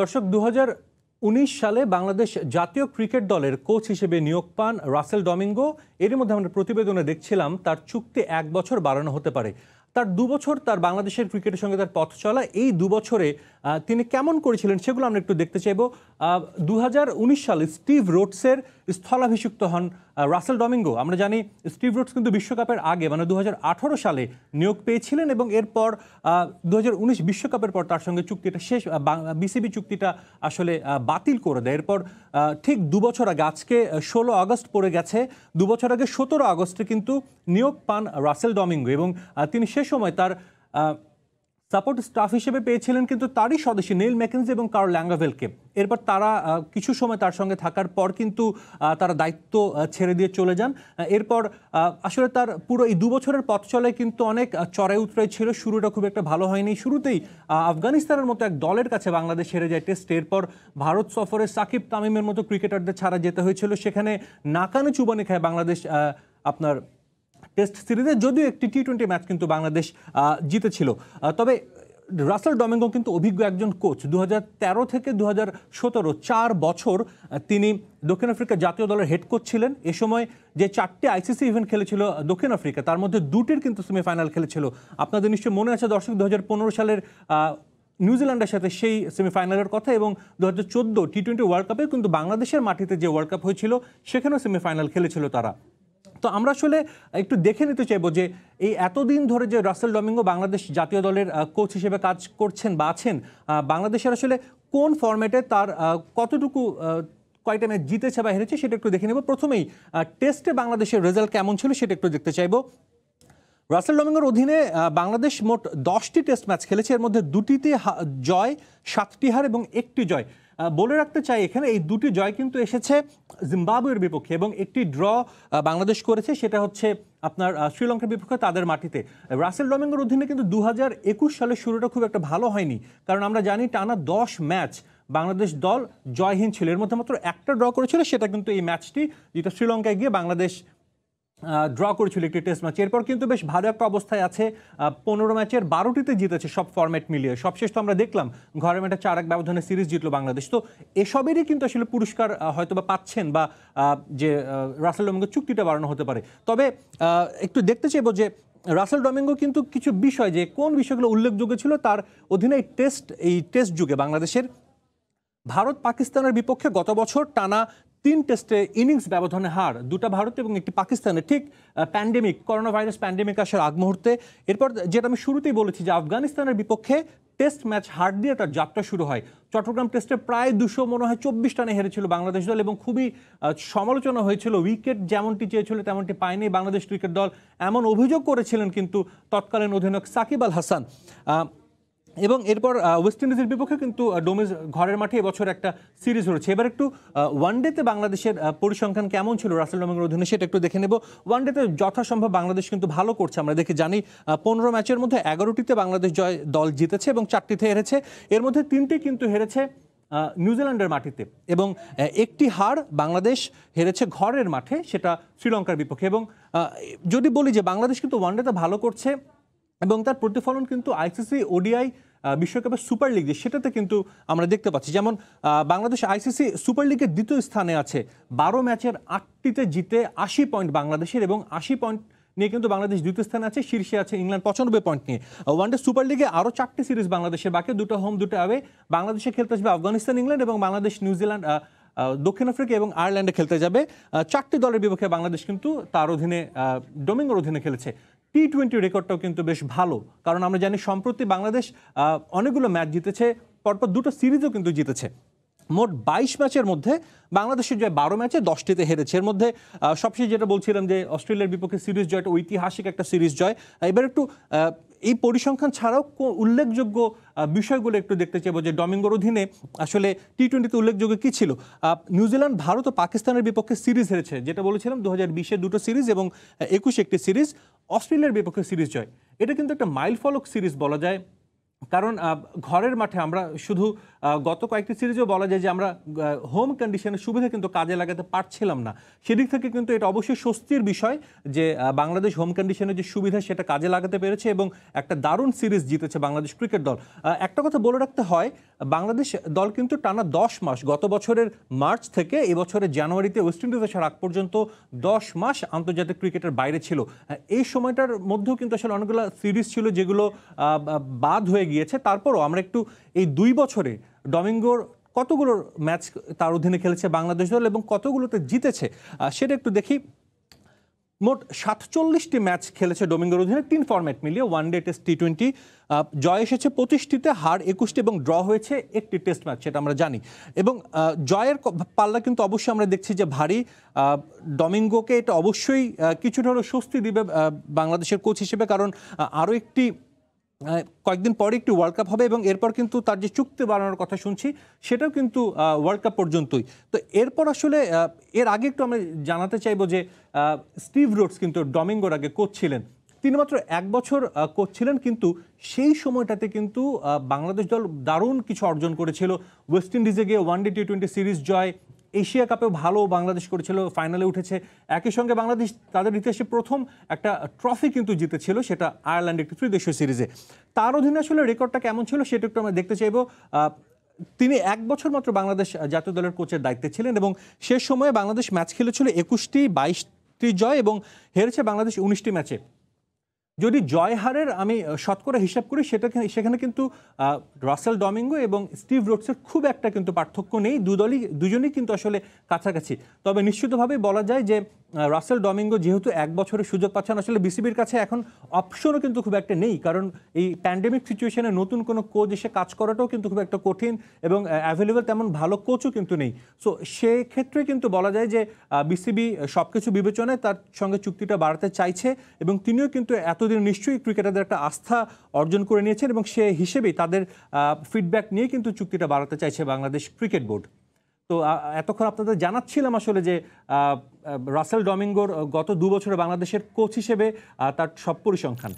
দর্শক দু সালে বাংলাদেশ জাতীয় ক্রিকেট দলের কোচ হিসেবে নিয়োগ পান রাসেল ডমিঙ্গো এরই মধ্যে আমরা প্রতিবেদনে দেখছিলাম তার চুক্তি এক বছর বাড়ানো হতে পারে তার দুবছর তার বাংলাদেশের ক্রিকেটের সঙ্গে তার পথ চলা এই দুবছরে তিনি কেমন করেছিলেন সেগুলো আমরা একটু দেখতে চাইব দু সালে স্টিভ রোডসের স্থলাভিষিক্ত হন রাসেল ডমিঙ্গো আমরা জানি স্টিভ রোডস কিন্তু বিশ্বকাপের আগে মানে দু সালে নিয়োগ পেয়েছিলেন এবং এরপর দু বিশ্বকাপের পর তার সঙ্গে চুক্তিটা শেষ বিসিবি চুক্তিটা আসলে বাতিল করে দেয় এরপর ঠিক দুবছর আগে আজকে ষোলো আগস্ট পড়ে গেছে দুবছর আগে সতেরো আগস্টে কিন্তু নিয়োগ পান রাসেল ডমিঙ্গো এবং তিনি সে সময় তার সাপোর্ট স্টাফ হিসেবে পেয়েছিলেন কিন্তু তারই স্বদেশী নীল ম্যাকেন্স এবং কারো ল্যাঙ্গাভেলকে এরপর তারা কিছু সময় তার সঙ্গে থাকার পর কিন্তু তারা দায়িত্ব ছেড়ে দিয়ে চলে যান এরপর আসলে তার পুরো এই দুবছরের পথ চলে কিন্তু অনেক চড়াই উতরাই ছিল শুরুটা খুব একটা ভালো হয়নি শুরুতেই আফগানিস্তানের মতো এক দলের কাছে বাংলাদেশ হেরে যায় টেস্ট এরপর ভারত সফরে সাকিব তামিমের মতো ক্রিকেটারদের ছাড়া যেতে হয়েছিল সেখানে নাকানে চুবানে খায় বাংলাদেশ আপনার টেস্ট সিরিজে যদিও একটি টি টোয়েন্টি ম্যাচ কিন্তু বাংলাদেশ জিতেছিল তবে রাসেল ডমেঙ্গো কিন্তু অভিজ্ঞ একজন কোচ দু থেকে দু সতেরো চার বছর তিনি দক্ষিণ আফ্রিকা জাতীয় দলের হেড কোচ ছিলেন এ সময় যে চারটি আইসিসি ইভেন্ট খেলেছিল দক্ষিণ আফ্রিকা তার মধ্যে দুটির কিন্তু সেমিফাইনাল খেলেছিল আপনাদের নিশ্চয়ই মনে আছে দর্শক দু সালের নিউজিল্যান্ডের সাথে সেই সেমিফাইনালের কথা এবং দু হাজার চোদ্দো টি টোয়েন্টি ওয়ার্ল্ড কাপে কিন্তু বাংলাদেশের মাটিতে যে ওয়ার্ল্ড কাপ হয়েছিল সেখানেও সেমিফাইনাল খেলেছিল তারা তো আমরা আসলে একটু দেখে নিতে চাইবো যে এই এতদিন ধরে যে রাসেল ডমিঙ্গো বাংলাদেশ জাতীয় দলের কোচ হিসেবে কাজ করছেন বা আছেন বাংলাদেশের আসলে কোন ফর্ম্যাটে তার কতটুকু কয়েকটা ম্যাচ জিতেছে বা হেরেছে সেটা একটু দেখে নেব প্রথমেই টেস্টে বাংলাদেশের রেজাল্ট কেমন ছিল সেটা একটু দেখতে চাইবো রাসেল ডমিঙ্গোর অধীনে বাংলাদেশ মোট দশটি টেস্ট ম্যাচ খেলেছে এর মধ্যে দুটিতে জয় সাতটি হার এবং একটি জয় বলে রাখতে চাই এখানে এই দুটি জয় কিন্তু এসেছে জিম্বাবুয়ের বিপক্ষে এবং একটি ড্র বাংলাদেশ করেছে সেটা হচ্ছে আপনার শ্রীলঙ্কার বিপক্ষে তাদের মাটিতে রাসেল ডমিঙ্গোর অধীনে কিন্তু দু হাজার একুশ সালের শুরুটা খুব একটা ভালো হয়নি কারণ আমরা জানি টানা দশ ম্যাচ বাংলাদেশ দল জয়হীন ছিল এর মধ্যে মাত্র একটা ড্র করেছিল সেটা কিন্তু এই ম্যাচটি যেটা শ্রীলঙ্কায় গিয়ে বাংলাদেশ ড্র করেছিল একটি টেস্ট ম্যাচ এরপর কিন্তু বেশ ভালো একটা অবস্থায় আছে পনেরো ম্যাচের বারোটিতে জিতেছে সব ফর্ম্যাট মিলিয়ে সবশেষ তো আমরা দেখলাম ঘরে ম্যাটে চার এক ব্যবধানে সিরিজ জিতলো বাংলাদেশ তো এসবেরই কিন্তু আসলে পুরস্কার হয়তো বা পাচ্ছেন বা যে রাসেল ডোমিঙ্গো চুক্তিটা বাড়ানো হতে পারে তবে একটু দেখতে চাইব যে রাসেল ডমিঙ্গো কিন্তু কিছু বিষয় যে কোন বিষয়গুলো উল্লেখযোগ্য ছিল তার অধীনে টেস্ট এই টেস্ট যুগে বাংলাদেশের ভারত পাকিস্তানের বিপক্ষে গত বছর টানা তিন টেস্টে ইনিংস ব্যবধানে হার দুটা ভারত এবং একটি পাকিস্তানে ঠিক প্যান্ডেমিক করোনা ভাইরাস প্যান্ডেমিক আসার আগ মুহূর্তে এরপর যেটা আমি শুরুতেই বলেছি যে আফগানিস্তানের বিপক্ষে টেস্ট ম্যাচ হার দিয়ে তার যাত্রা শুরু হয় চট্টগ্রাম টেস্টে প্রায় দুশো মনে হয় চব্বিশ টানে হেরেছিল বাংলাদেশ দল এবং খুবই সমালোচনা হয়েছিল উইকেট যেমনটি চেয়েছিল তেমনটি পায়নি বাংলাদেশ ক্রিকেট দল এমন অভিযোগ করেছিলেন কিন্তু তৎকালীন অধিনায়ক সাকিব আল হাসান এবং এরপর ওয়েস্ট ইন্ডিজের বিপক্ষে কিন্তু ডোমেজ ঘরের মাঠে এবছর একটা সিরিজ হয়েছে এবার একটু ওয়ান ডেতে বাংলাদেশের পরিসংখ্যান কেমন ছিল রাসেল ডোমের অধীনে সেটা একটু দেখে নেব ওয়ান ডেতে যথাসম্ভব বাংলাদেশ কিন্তু ভালো করছে আমরা দেখে জানি পনেরো ম্যাচের মধ্যে এগারোটিতে বাংলাদেশ জয় দল জিতেছে এবং চারটিতে হেরেছে এর মধ্যে তিনটি কিন্তু হেরেছে নিউজিল্যান্ডের মাটিতে এবং একটি হার বাংলাদেশ হেরেছে ঘরের মাঠে সেটা শ্রীলঙ্কার বিপক্ষে এবং যদি বলি যে বাংলাদেশ কিন্তু ওয়ান ডেতে ভালো করছে এবং তার প্রতিফলন কিন্তু আইসিসি ওডিআই বিশ্বকাপের সুপার লিগ যে সেটাতে কিন্তু আমরা দেখতে পাচ্ছি যেমন বাংলাদেশ আইসিসি সুপার লিগের দ্বিতীয় স্থানে আছে বারো ম্যাচের আটটিতে জিতে আশি পয়েন্ট বাংলাদেশের এবং আশি পয়েন্ট নিয়ে কিন্তু বাংলাদেশ দ্বিতীয় স্থানে আছে শীর্ষে আছে ইংল্যান্ড পঁচানব্বই পয়েন্ট নিয়ে ওয়ানডে সুপার লিগে আরও চারটি সিরিজ বাংলাদেশের বাকি দুটো হোম দুটো আবে বাংলাদেশে খেলতে আসবে আফগানিস্তান ইংল্যান্ড এবং বাংলাদেশ নিউজিল্যান্ড দক্ষিণ আফ্রিকা এবং আয়ারল্যান্ডে খেলতে যাবে চারটি দলের বিপক্ষে বাংলাদেশ কিন্তু তার অধীনে ডোমিংয়ের অধীনে খেলেছে টি টোয়েন্টি রেকর্ডটাও কিন্তু বেশ ভালো কারণ আমরা জানি সম্প্রতি বাংলাদেশ অনেকগুলো ম্যাচ জিতেছে পরপর দুটো সিরিজও কিন্তু জিতেছে মোট বাইশ ম্যাচের মধ্যে বাংলাদেশের জয় বারো ম্যাচে দশটিতে হেরেছে এর মধ্যে সবশেষ যেটা বলছিলাম যে অস্ট্রেলিয়ার বিপক্ষে সিরিজ জয়টা ঐতিহাসিক একটা সিরিজ জয় এবার একটু এই পরিসংখ্যান ছাড়াও উল্লেখযোগ্য বিষয়গুলো একটু দেখতে চাইব যে ডমিঙ্গোর অধীনে আসলে টি টোয়েন্টিতে উল্লেখযোগ্য কী ছিল নিউজিল্যান্ড ভারত ও পাকিস্তানের বিপক্ষে সিরিজ হেরেছে যেটা বলেছিলাম দু হাজার বিশে দুটো সিরিজ এবং একুশে একটি সিরিজ অস্ট্রেলিয়ার বিপক্ষে সিরিজ জয় এটা কিন্তু একটা মাইল ফলক সিরিজ বলা যায় কারণ ঘরের মাঠে আমরা শুধু গত কয়েকটি সিরিজেও বলা যায় যে আমরা হোম কন্ডিশনের সুবিধা কিন্তু কাজে লাগাতে পারছিলাম না সেদিক থেকে কিন্তু এটা অবশ্যই স্বস্তির বিষয় যে বাংলাদেশ হোম কন্ডিশনের যে সুবিধা সেটা কাজে লাগাতে পেরেছে এবং একটা দারুণ সিরিজ জিতেছে বাংলাদেশ ক্রিকেট দল একটা কথা বলে রাখতে হয় বাংলাদেশ দল কিন্তু টানা দশ মাস গত বছরের মার্চ থেকে এবছরের জানুয়ারিতে ওয়েস্ট ইন্ডিজ আসার আগ পর্যন্ত দশ মাস আন্তর্জাতিক ক্রিকেটের বাইরে ছিল এই সময়টার মধ্যেও কিন্তু আসলে অনেকগুলো সিরিজ ছিল যেগুলো বাদ হয়ে গিয়েছে তারপরও আমরা একটু এই দুই বছরে ডমিঙ্গোর কতগুলো ম্যাচ তার অধীনে খেলেছে বাংলাদেশ দল এবং কতগুলোতে জিতেছে সেটা একটু দেখি মোট সাতচল্লিশটি ম্যাচ খেলেছে ডোমিঙ্গোর অধীনে তিন ফর্ম্যাট মিলিয়ে one day test T twenty জয় এসেছে পঁচিশটিতে হার একুশটি এবং ড্র হয়েছে একটি টেস্ট ম্যাচ সেটা আমরা জানি এবং জয়ের পাল্লা কিন্তু অবশ্যই আমরা দেখছি যে ভারী ডমিঙ্গোকে এটা অবশ্যই কিছুটা হলেও স্বস্তি দিবে বাংলাদেশের কোচ হিসেবে কারণ আরও একটি কয়েকদিন পরে একটি ওয়ার্ল্ড কাপ হবে এবং এরপর কিন্তু তার যে চুক্তি বাড়ানোর কথা শুনছি সেটাও কিন্তু ওয়ার্ল্ড কাপ পর্যন্তই তো এরপর আসলে এর আগে একটু আমি জানাতে চাইবো যে স্টিভ রোডস কিন্তু ডমিঙ্গোর আগে কোচ ছিলেন তিনি মাত্র এক বছর কোচ ছিলেন কিন্তু সেই সময়টাতে কিন্তু বাংলাদেশ দল দারুণ কিছু অর্জন করেছিল ওয়েস্ট ইন্ডিজে গিয়ে one day T twenty series জয় এশিয়া কাপেও ভালো বাংলাদেশ করেছিল ফাইনালে উঠেছে একই সঙ্গে বাংলাদেশ তাদের ইতিহাসে প্রথম একটা ট্রফি কিন্তু জিতেছিল সেটা আয়ারল্যান্ড একটি ত্রিদেশীয় সিরিজে তার অধীনে আসলে রেকর্ডটা কেমন ছিল সেটা একটু আমরা দেখতে চাইব তিনি এক বছর মাত্র বাংলাদেশ জাতীয় দলের কোচের দায়িত্বে ছিলেন এবং সে সময়ে বাংলাদেশ ম্যাচ খেলেছিল একুশটি বাইশটি জয় এবং হেরেছে বাংলাদেশ উনিশটি ম্যাচে যদি জয়হারের আমি শতকরা হিসাব করি সেটা সেখানে কিন্তু রাসেল ডমিঙ্গো এবং স্টিভ রোডসের খুব একটা কিন্তু পার্থক্য নেই দুদলই দুজনেই কিন্তু আসলে কাছাকাছি তবে নিশ্চিতভাবে বলা যায় যে রাসেল ডমিঙ্গো যেহেতু এক বছরের সুযোগ পাচ্ছেন আসলে বিসিবির কাছে এখন অপশনও কিন্তু খুব একটা নেই কারণ এই প্যান্ডেমিক সিচুয়েশনে নতুন কোনো কোচ এসে কাজ করাটাও কিন্তু খুব একটা কঠিন এবং অ্যাভেলেবেল তেমন ভালো কোচও কিন্তু নেই সো সেক্ষেত্রে কিন্তু বলা যায় যে বিসিবি সব কিছু বিবেচনায় তার সঙ্গে চুক্তিটা বাড়াতে চাইছে এবং তিনিও কিন্তু এতদিন নিশ্চয়ই ক্রিকেটারদের একটা আস্থা অর্জন করে নিয়েছেন এবং সে হিসেবেই তাদের ফিডব্যাক নিয়ে কিন্তু চুক্তিটা বাড়াতে চাইছে বাংলাদেশ ক্রিকেট বোর্ড তো এতক্ষণ আপনাদের জানাচ্ছিলাম আসলে যে রাসেল ডমিঙ্গোর গত দু বছরে বাংলাদেশের কোচ হিসেবে তার সব পরিসংখ্যান